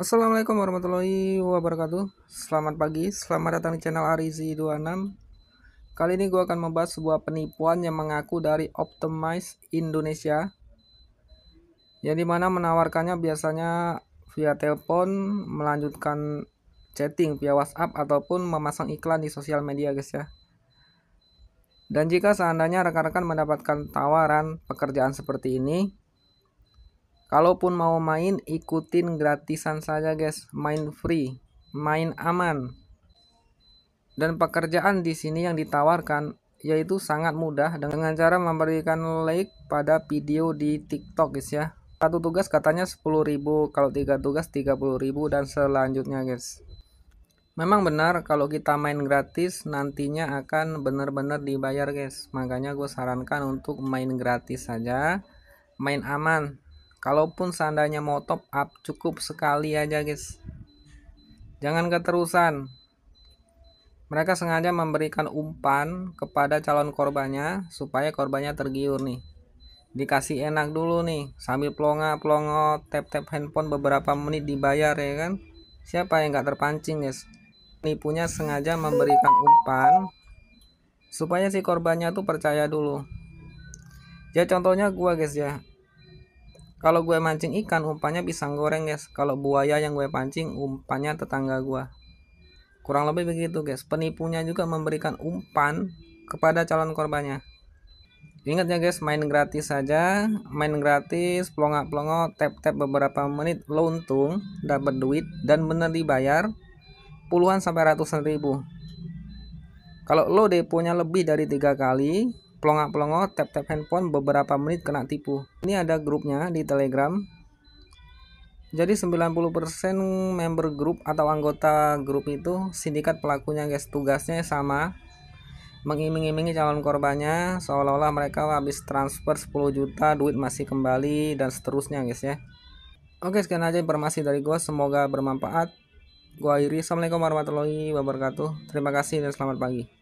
Assalamualaikum warahmatullahi wabarakatuh Selamat pagi, selamat datang di channel Arizi26 Kali ini gue akan membahas sebuah penipuan yang mengaku dari Optimize Indonesia Yang dimana menawarkannya biasanya via telepon, melanjutkan chatting via WhatsApp ataupun memasang iklan di sosial media guys ya Dan jika seandainya rekan-rekan mendapatkan tawaran pekerjaan seperti ini Kalaupun mau main, ikutin gratisan saja guys. Main free, main aman. Dan pekerjaan di sini yang ditawarkan yaitu sangat mudah dengan cara memberikan like pada video di TikTok guys ya. Satu tugas katanya 10.000, kalau tiga tugas 30.000 dan selanjutnya guys. Memang benar kalau kita main gratis nantinya akan benar-benar dibayar guys. Makanya gue sarankan untuk main gratis saja, main aman kalaupun seandainya mau top up cukup sekali aja guys jangan keterusan mereka sengaja memberikan umpan kepada calon korbannya supaya korbannya tergiur nih dikasih enak dulu nih sambil pelonga pelongo tap tap handphone beberapa menit dibayar ya kan siapa yang gak terpancing guys ini punya sengaja memberikan umpan supaya si korbannya tuh percaya dulu ya contohnya gua guys ya kalau gue mancing ikan, umpannya pisang goreng, guys. Kalau buaya yang gue pancing, umpannya tetangga gue. Kurang lebih begitu, guys. Penipunya juga memberikan umpan kepada calon korbannya. Ingat ya guys, main gratis saja, main gratis, pelongo-pelongo, tap-tap beberapa menit, lo untung, dapat duit, dan bener dibayar puluhan sampai ratusan ribu. Kalau lo deponya lebih dari tiga kali, pelongo-pelongo tap-tap handphone beberapa menit kena tipu. Ini ada grupnya di Telegram. Jadi 90% member grup atau anggota grup itu sindikat pelakunya guys. Tugasnya sama mengiming-imingi calon korbannya seolah-olah mereka habis transfer 10 juta duit masih kembali dan seterusnya guys ya. Oke sekian aja informasi dari gue semoga bermanfaat. Gue akhiri. Assalamualaikum warahmatullahi wabarakatuh. Terima kasih dan selamat pagi.